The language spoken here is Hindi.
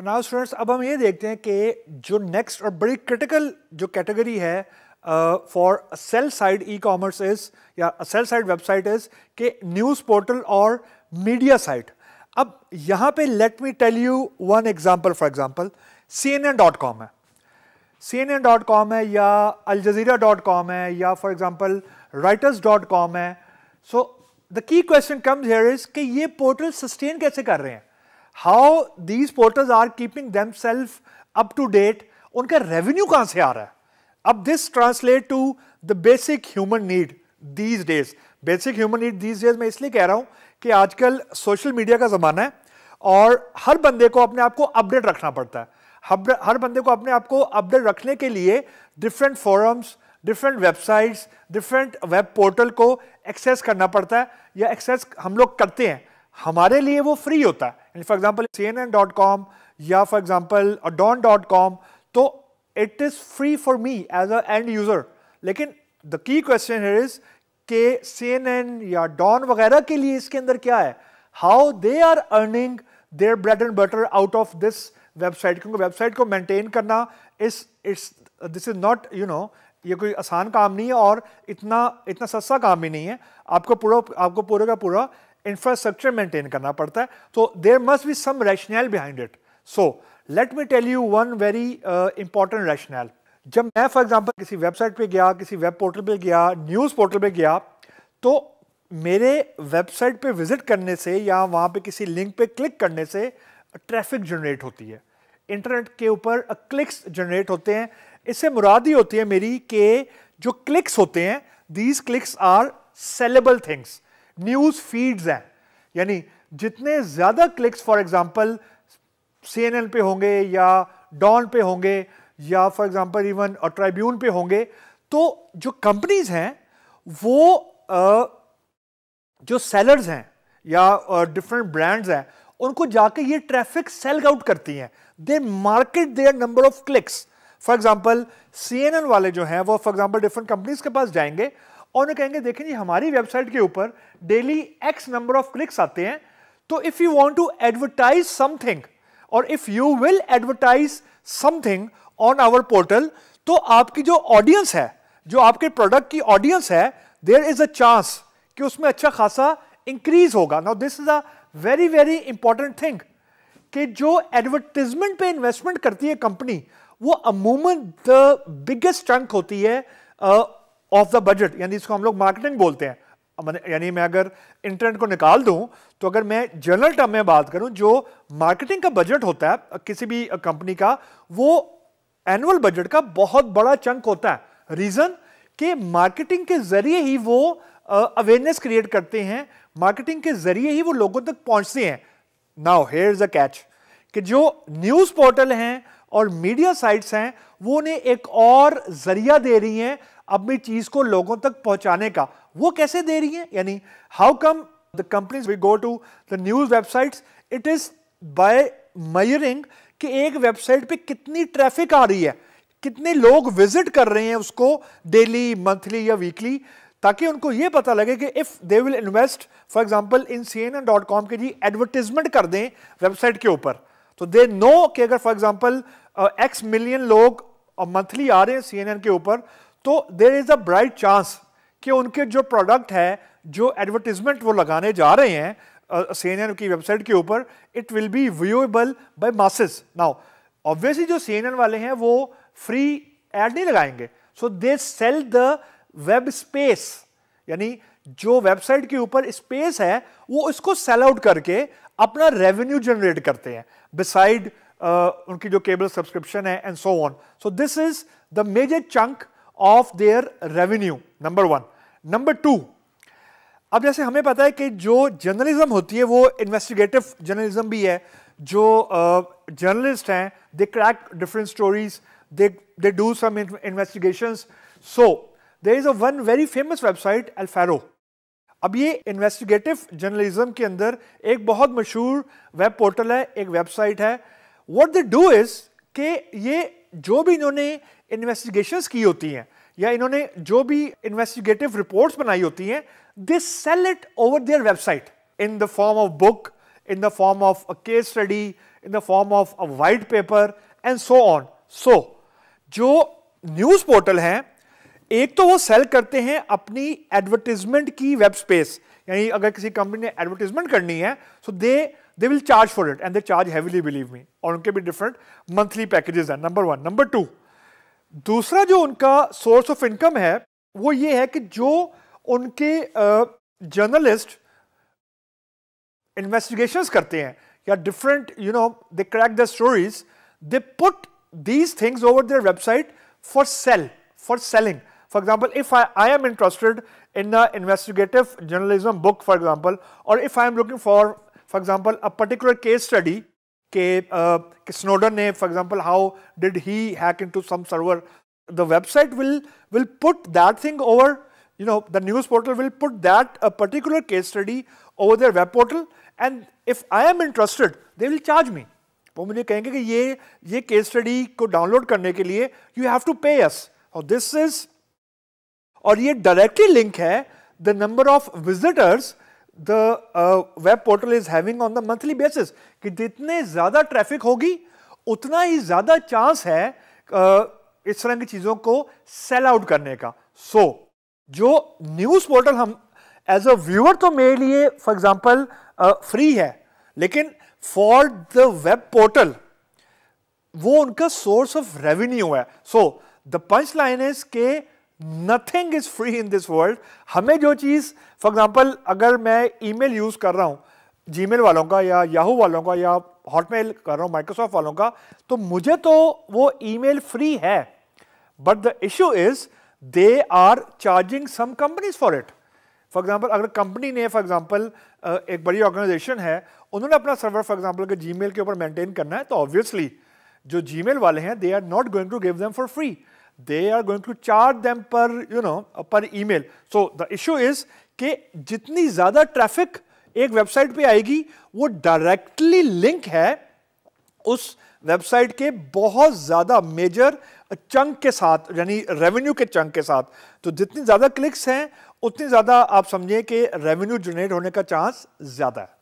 तो नाउ स्टूडेंट्स अब हम ये देखते हैं कि जो नेक्स्ट और बड़ी क्रिटिकल जो कैटेगरी है for sell side e commerce is या सेल साइड वेबसाइट इज के न्यूज़ पोर्टल और मीडिया साइट अब यहाँ पे let me tell you one example for example C N N dot com है C N N dot com है या अलजीरा डॉट कॉम है या for example Reuters dot com है so the key question comes here is कि ये पोर्टल सस्टेन कैसे कर रहे हैं how these portals are keeping them self up to date उनका रेवेन्यू कहां से आ रहा है अब this translate to the basic human need these days basic human need these days मैं इसलिए कह रहा हूं कि आजकल सोशल मीडिया का ज़माना है और हर बंदे को अपने आप को अपडेट रखना पड़ता है हर हर बंदे को अपने आप को अपडेट रखने के लिए different forums different websites different web portal को एक्सेस करना पड़ता है या एक्सेस हम लोग करते हैं हमारे लिए वो फ्री होता है and for example C N N dot com या for example Dawn dot com तो it is free for me as end user लेकिन द की क्वेश्चन इज के सी या डॉन वगैरह के लिए इसके अंदर क्या है how they are earning their bread and butter out of this website क्योंकि वेबसाइट को मेंटेन करना इस it's this is not you know ये कोई आसान काम नहीं है और इतना इतना सस्ता काम भी नहीं है आपको पूरा आपको पूरे का पूरा इंफ्रास्ट्रक्चर मेंटेन करना पड़ता है तो there must be some rationale behind it so let me tell you one very important rationale जब मैं फॉर एग्जाम्पल किसी वेबसाइट पर गया किसी वेब पोर्टल पर गया न्यूज़ पोर्टल पर गया तो मेरे वेबसाइट पे विजिट करने से या वहाँ पे किसी लिंक पे क्लिक करने से ट्रैफिक जनरेट होती है इंटरनेट के ऊपर क्लिक्स uh, जनरेट होते हैं इससे मुराद ही होती है मेरी के जो क्लिक्स होते हैं these clicks are saleable things news feeds हैं यानी जितने ज़्यादा clicks for example C N L पे होंगे या डॉन पे होंगे या फॉर एग्जाम्पल इवन और ट्राइब्यून पे होंगे तो जो कंपनीज हैं वो जो सेलर्स हैं या डिफरेंट ब्रांड्स हैं उनको जाके ये ट्रैफिक सेल आउट करती हैं they market their number of clicks for example C वाले जो हैं वो फॉर एग्जाम्पल डिफरेंट कंपनीज के पास जाएंगे और उन्हें कहेंगे देखें जी हमारी वेबसाइट के ऊपर daily X number of clicks आते हैं तो if you want to advertise something और if you will advertise something on our portal तो आपकी जो ऑडियंस है जो आपके प्रोडक्ट की ऑडियंस है देर इज़ अ चांस कि उसमें अच्छा खासा इंक्रीज होगा now this is a very very important thing कि जो एडवर्टिजमेंट पे इन्वेस्टमेंट करती है कंपनी वो अमूमन द बिगेस्ट ट्रंक होती है ऑफ द बजट यानी इसको हम लोग मार्केटिंग बोलते हैं यानी मैं अगर इंटरनेट को निकाल दूं तो अगर मैं जनरल टर्म में बात करूं जो मार्केटिंग का बजट होता है किसी भी कंपनी का वो एनुअल बजट का बहुत बड़ा चंक होता है रीजन कि मार्केटिंग के जरिए ही वो अवेयरनेस क्रिएट करते हैं मार्केटिंग के जरिए ही वो लोगों तक पहुंचते हैं now here is a catch कि जो न्यूज पोर्टल हैं और मीडिया साइट्स हैं वो उन्हें एक और जरिया दे रही हैं अपनी चीज को लोगों तक पहुंचाने का वो कैसे दे रही हैं यानी how come the companies we go to the news websites it is by measuring कि एक वेबसाइट पे कितनी ट्रैफिक आ रही है कितने लोग विजिट कर रहे हैं उसको डेली मंथली या वीकली ताकि उनको ये पता लगे कि if they will invest for example in C N N dot com के जी एडवर्टीजमेंट कर दें वेबसाइट के ऊपर तो दे नो कि अगर फॉर एग्जाम्पल एक्स मिलियन लोग मंथली uh, आ रहे हैं सी के ऊपर तो there is a bright chance कि उनके जो प्रोडक्ट है जो एडवर्टीजमेंट वो लगाने जा रहे हैं सी uh, की वेबसाइट के ऊपर it will be viewable by masses now obviously जो सी वाले हैं वो फ्री एड नहीं लगाएंगे so they sell the web space यानी जो वेबसाइट के ऊपर स्पेस है वो इसको सेल आउट करके अपना रेवेन्यू जनरेट करते हैं बिसाइड uh, उनकी जो केबल सब्सक्रिप्शन है and so on so this is the major chunk of their revenue number one number two अब जैसे हमें पता है कि जो जर्नलिज्म होती है वो इन्वेस्टिगेटिव जर्नलिज्म भी है जो जर्नलिस्ट uh, हैं they crack different stories they they do some investigations so there is a one very famous website एल्फेरो अब ये इन्वेस्टिगेटिव जर्नलिज्म के अंदर एक बहुत मशहूर वेब पोर्टल है एक वेबसाइट है व्हाट दे डू इज के ये जो भी इन्होंने इन्वेस्टिगेशंस की होती हैं या इन्होंने जो भी इन्वेस्टिगेटिव रिपोर्ट्स बनाई होती हैं they sell it over their website in the form of book in the form of a case study in the form of a white paper and so on so जो न्यूज़ पोर्टल हैं एक तो वो सेल करते हैं अपनी एडवर्टीजमेंट की वेब स्पेस यानी अगर किसी कंपनी ने एडवर्टीजमेंट करनी है so they they will charge for it and they charge heavily believe me और उनके भी डिफरेंट मंथली पैकेजेस हैं नंबर वन नंबर टू दूसरा जो उनका सोर्स ऑफ इनकम है वो ये है कि जो उनके जर्नलिस्ट इन्वेस्टिगेशंस करते हैं या different you know they crack the stories they put these things over their website for sale for selling For example, if I, I am interested in the investigative journalism book, for example, or if I am looking for, for example, a particular case study, ke, uh, ke Snowden, ne, for example, how did he hack into some server? The website will, will put that thing over, you know, the news portal will put that a particular case study over their web portal and if I am interested, they will charge me. वो मुझे कहेंगे कि ये ये केस स्टडी को डाउनलोड करने के लिए यू हैव टू पे और दिस इज और ये डायरेक्टली लिंक है the number of visitors the web portal is having on the monthly basis कि जितने ज़्यादा ट्रैफिक होगी उतना ही ज़्यादा चांस है uh, इस तरह की चीज़ों को सेल आउट करने का सो so, जो न्यूज़ पोर्टल हम एज अ व्यूअर तो मेरे लिए फॉर एग्जाम्पल फ्री है लेकिन फॉर द वेब पोर्टल वो उनका सोर्स ऑफ रेवेन्यू है so the punch line is के nothing is free in this world हमें जो चीज़ फॉर एग्जाम्पल अगर मैं ईमेल यूज़ कर रहा जी जीमेल वालों का या याहू वालों का या हॉटमेल कर रहा हूं माइक्रोसॉफ्ट वालों का तो मुझे तो वो ईमेल फ्री है but the issue is they are charging some companies for it for example अगर कंपनी ने फॉर एग्जाम्पल एक बड़ी ऑर्गेनाइजेशन है उन्होंने अपना सर्वर फॉर एग्जाम्पल के मेल के ऊपर मेंटेन करना है तो ऑब्वियसली जो मेल वाले हैं they are not going to give them for free they are going to charge them per you know per email so the issue is कि जितनी ज्यादा ट्रैफिक एक वेबसाइट पे आएगी वो डायरेक्टली लिंक है उस वेबसाइट के बहुत ज़्यादा मेजर चंक के साथ यानी रेवेन्यू के चंक के साथ तो जितनी ज़्यादा क्लिक्स हैं उतनी ज़्यादा आप समझिए कि रेवेन्यू जनरेट होने का चांस ज़्यादा है